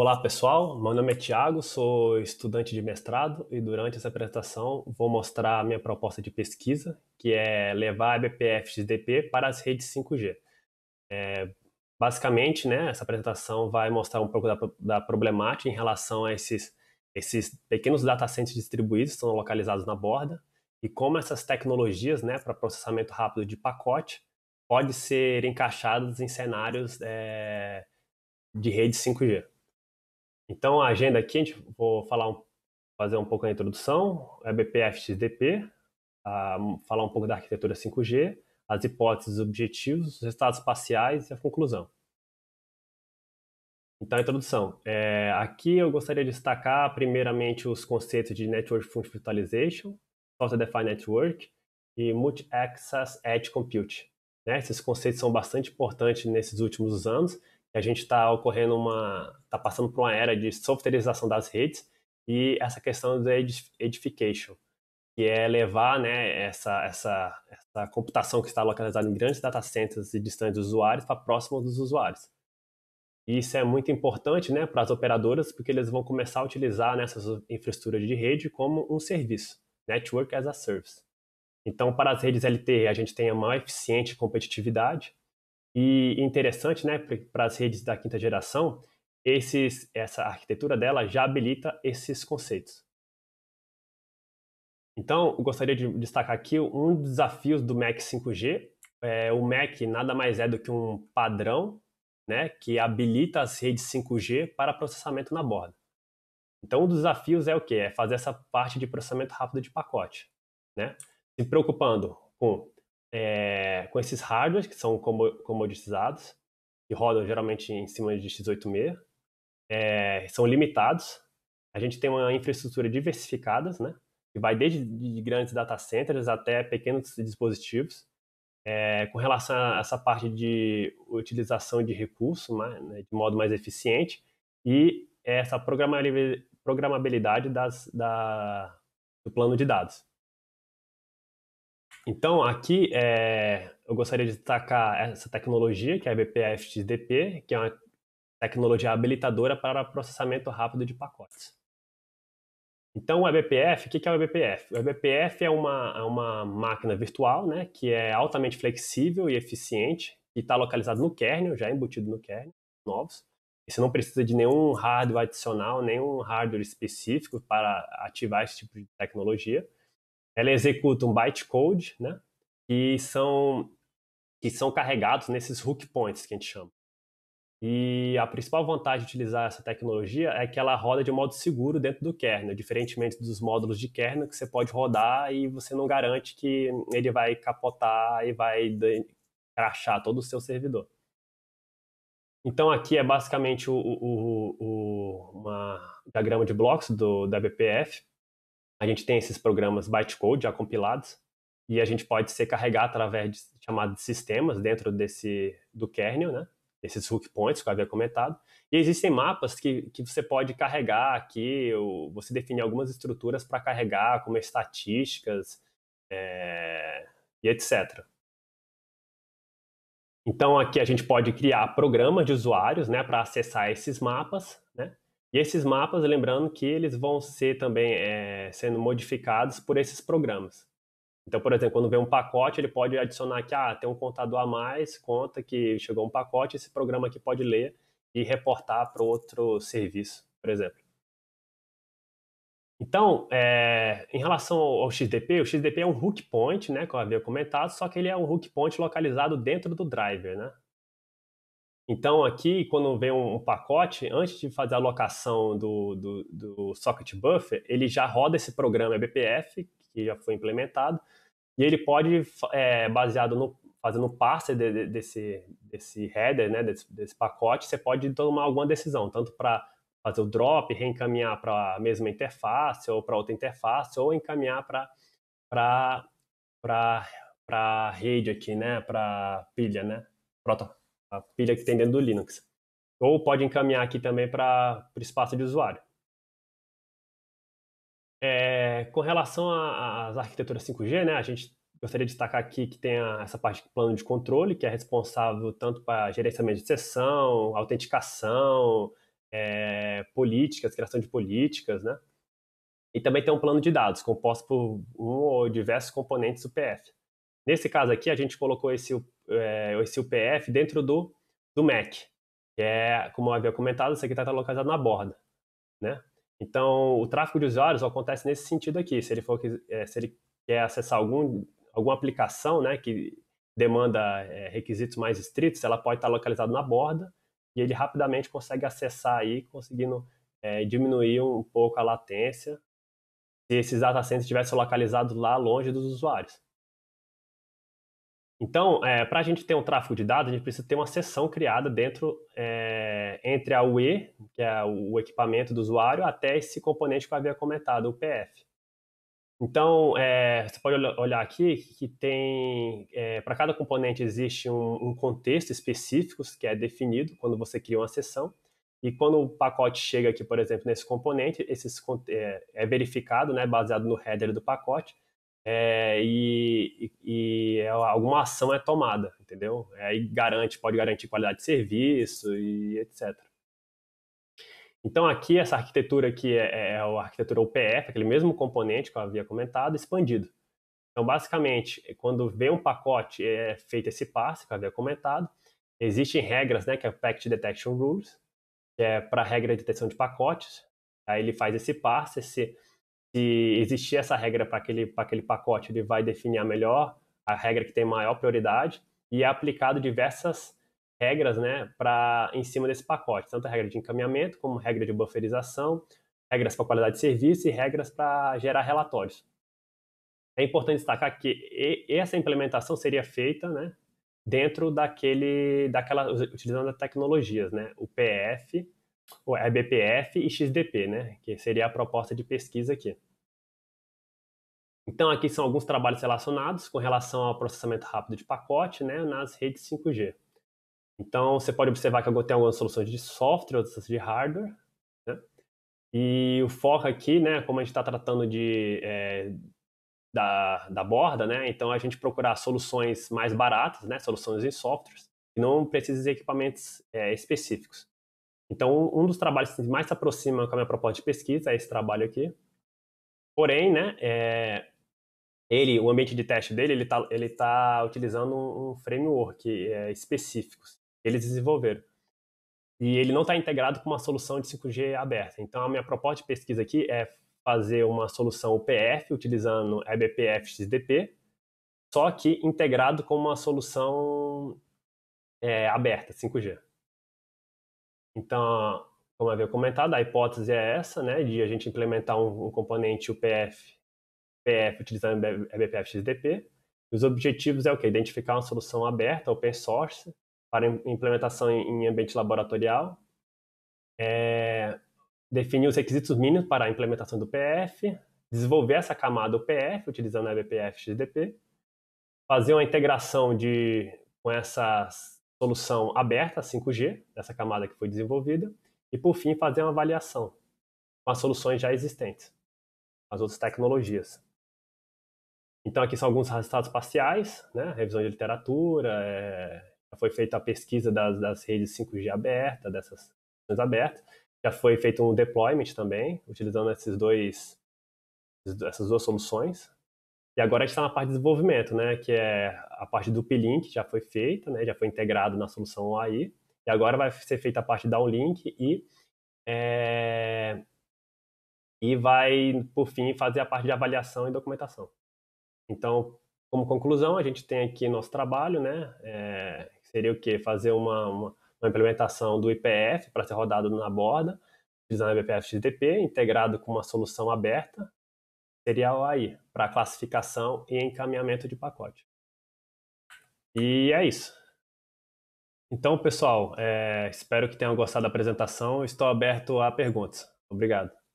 Olá pessoal, meu nome é Tiago, sou estudante de mestrado e durante essa apresentação vou mostrar a minha proposta de pesquisa, que é levar a BPF XDP para as redes 5G. É, basicamente, né, essa apresentação vai mostrar um pouco da, da problemática em relação a esses, esses pequenos data centers distribuídos que estão localizados na borda e como essas tecnologias né, para processamento rápido de pacote podem ser encaixadas em cenários é, de rede 5G. Então, a agenda aqui, a gente vou falar um, fazer um pouco a introdução, é BPF-XDP, falar um pouco da arquitetura 5G, as hipóteses, objetivos, os resultados parciais e a conclusão. Então, a introdução. É, aqui eu gostaria de destacar, primeiramente, os conceitos de Network Function Virtualization, Software Defined Network e Multi-Access Edge Compute. Né? Esses conceitos são bastante importantes nesses últimos anos a gente está ocorrendo uma, está passando por uma era de softwareização das redes e essa questão do edification, que é levar né, essa, essa, essa computação que está localizada em grandes data centers e distantes dos usuários para próximo dos usuários. E isso é muito importante né, para as operadoras, porque eles vão começar a utilizar nessas né, infraestruturas de rede como um serviço, Network as a Service. Então, para as redes LTE, a gente tem a maior eficiente competitividade, e interessante, né, para as redes da quinta geração, esses, essa arquitetura dela já habilita esses conceitos. Então, gostaria de destacar aqui um dos desafios do MAC 5G. É, o MAC nada mais é do que um padrão né, que habilita as redes 5G para processamento na borda. Então, um dos desafios é o quê? É fazer essa parte de processamento rápido de pacote. Né? Se preocupando com é, com esses hardwares que são comoditizados, que rodam geralmente em cima de x86, é, eh, são limitados. A gente tem uma infraestrutura diversificada, né? que vai desde de grandes data centers até pequenos dispositivos. É, com relação a essa parte de utilização de recursos né, né, de modo mais eficiente e essa programabilidade das, da, do plano de dados. Então, aqui é, eu gostaria de destacar essa tecnologia, que é a BPFTDP, XDP, que é uma tecnologia habilitadora para processamento rápido de pacotes. Então, o eBPF, o que é o eBPF? O eBPF é uma, é uma máquina virtual, né, que é altamente flexível e eficiente, e está localizado no kernel, já embutido no kernel, novos. E você não precisa de nenhum hardware adicional, nenhum hardware específico para ativar esse tipo de tecnologia ela executa um bytecode, né? Que são, que são carregados nesses hook points que a gente chama. E a principal vantagem de utilizar essa tecnologia é que ela roda de modo seguro dentro do kernel, diferentemente dos módulos de kernel que você pode rodar e você não garante que ele vai capotar e vai crachar todo o seu servidor. Então aqui é basicamente o, o, o, uma diagrama de blocos do, da BPF a gente tem esses programas bytecode já compilados e a gente pode ser carregar através de chamados sistemas dentro desse do kernel, né? Esses hook points que eu havia comentado. E existem mapas que, que você pode carregar aqui, ou você define algumas estruturas para carregar, como estatísticas é, e etc. Então aqui a gente pode criar programas de usuários né, para acessar esses mapas, né? E esses mapas, lembrando que eles vão ser também é, sendo modificados por esses programas. Então, por exemplo, quando vem um pacote, ele pode adicionar que ah, tem um contador a mais, conta que chegou um pacote, esse programa aqui pode ler e reportar para outro serviço, por exemplo. Então, é, em relação ao XDP, o XDP é um hook point, né, que eu havia comentado, só que ele é um hook point localizado dentro do driver, né? Então, aqui, quando vem um, pacote, antes de fazer a alocação do, do, do socket buffer, ele já roda esse programa eBPF, que já foi implementado, e ele pode, é, baseado no fazendo o parser de, de, desse, desse header, né, desse, desse pacote, você pode tomar alguma decisão, tanto para fazer o drop, reencaminhar para a mesma interface ou para outra interface, ou encaminhar para a rede aqui, né, para pilha, né, protocolo a pilha que tem dentro do Linux. Ou pode encaminhar aqui também para o espaço de usuário. É, com relação às arquiteturas 5G, né, a gente gostaria de destacar aqui que tem a, essa parte de plano de controle, que é responsável tanto para gerenciamento de sessão, autenticação, é, políticas, criação de políticas, né? E também tem um plano de dados, composto por um ou diversos componentes do PF. Nesse caso aqui, a gente colocou esse, é, esse UPF dentro do, do MAC, que é, como eu havia comentado, isso aqui está tá localizado na borda. Né? Então, o tráfego de usuários acontece nesse sentido aqui. Se ele, for, é, se ele quer acessar algum, alguma aplicação né, que demanda é, requisitos mais estritos, ela pode estar tá localizada na borda e ele rapidamente consegue acessar aí, conseguindo é, diminuir um pouco a latência se esses data centers estivessem localizados lá longe dos usuários. Então, é, para a gente ter um tráfego de dados, a gente precisa ter uma seção criada dentro, é, entre a UE, que é o equipamento do usuário, até esse componente que eu havia comentado, o PF. Então, é, você pode olhar aqui que tem, é, para cada componente existe um, um, contexto específico que é definido quando você cria uma seção. E quando o pacote chega aqui, por exemplo, nesse componente, esse, é, é verificado, né, baseado no header do pacote, é, e, e, e, é alguma ação é tomada, entendeu? É, aí garante, pode garantir qualidade de serviço e etc. Então aqui essa arquitetura aqui é, é a é arquitetura OPF, aquele mesmo componente que eu havia comentado, expandido. Então basicamente, quando vem um pacote é feito esse parse que eu havia comentado, existem regras, né, que é o Packet Detection Rules, que é para regra de detecção de pacotes. Aí ele faz esse parse, esse se existir essa regra para aquele, aquele pacote, ele vai definir a melhor, a regra que tem maior prioridade, e é aplicado diversas regras né, pra, em cima desse pacote, tanto a regra de encaminhamento, como regra de bufferização, regras para qualidade de serviço e regras para gerar relatórios. É importante destacar que essa implementação seria feita né, dentro daquele, daquela, utilizando as tecnologias, né, o PF, o eBPF é e XDP, né? Que seria a proposta de pesquisa aqui. Então, aqui são alguns trabalhos relacionados com relação ao processamento rápido de pacote né, nas redes 5G. Então, você pode observar que eu tem algumas soluções de software, outras de hardware. Né? E o foco aqui, né, como a gente está tratando de, é, da, da borda, né, então a gente procurar soluções mais baratas, né, soluções em softwares, que não precisam de equipamentos é, específicos. Então, um dos trabalhos que mais se aproxima com a minha proposta de pesquisa é esse trabalho aqui. Porém, né, é, ele, o ambiente de teste dele, ele está ele tá utilizando um, framework é, específico que eles desenvolveram. E ele não está integrado com uma solução de 5G aberta. Então, a minha proposta de pesquisa aqui é fazer uma solução UPF utilizando eBPF XDP, só que integrado com uma solução é, aberta, 5G. Então, como havia comentado, a hipótese é essa, né, de a gente implementar um, um componente UPF, PF utilizando eBPF é XDP. Os objetivos é o quê? Identificar uma solução aberta, open source, para implementação em, ambiente laboratorial, é, definir os requisitos mínimos para a implementação do PF, desenvolver essa camada UPF utilizando a eBPF XDP, fazer uma integração de com essas solução aberta, 5G, dessa camada que foi desenvolvida, e por fim fazer uma avaliação com as soluções já existentes, as outras tecnologias. Então aqui são alguns resultados parciais, né? revisão de literatura, é... já foi feita a pesquisa das, das redes 5G aberta, dessas soluções abertas, já foi feito um deployment também, utilizando esses dois, essas duas soluções, e agora a gente está na parte de desenvolvimento, né, que é a parte do P-Link já foi feita, né, já foi integrado na solução OAI, e agora vai ser feita a parte da downlink e é, e vai, por fim, fazer a parte de avaliação e documentação. Então, como conclusão, a gente tem aqui nosso trabalho, né? É, seria o quê? Fazer uma, uma, uma implementação do IPF para ser rodado na borda, utilizando o IPF XTP, integrado com uma solução aberta, seria aí para classificação e encaminhamento de pacote. E é isso. Então, pessoal, é, espero que tenham gostado da apresentação. Estou aberto a perguntas. Obrigado.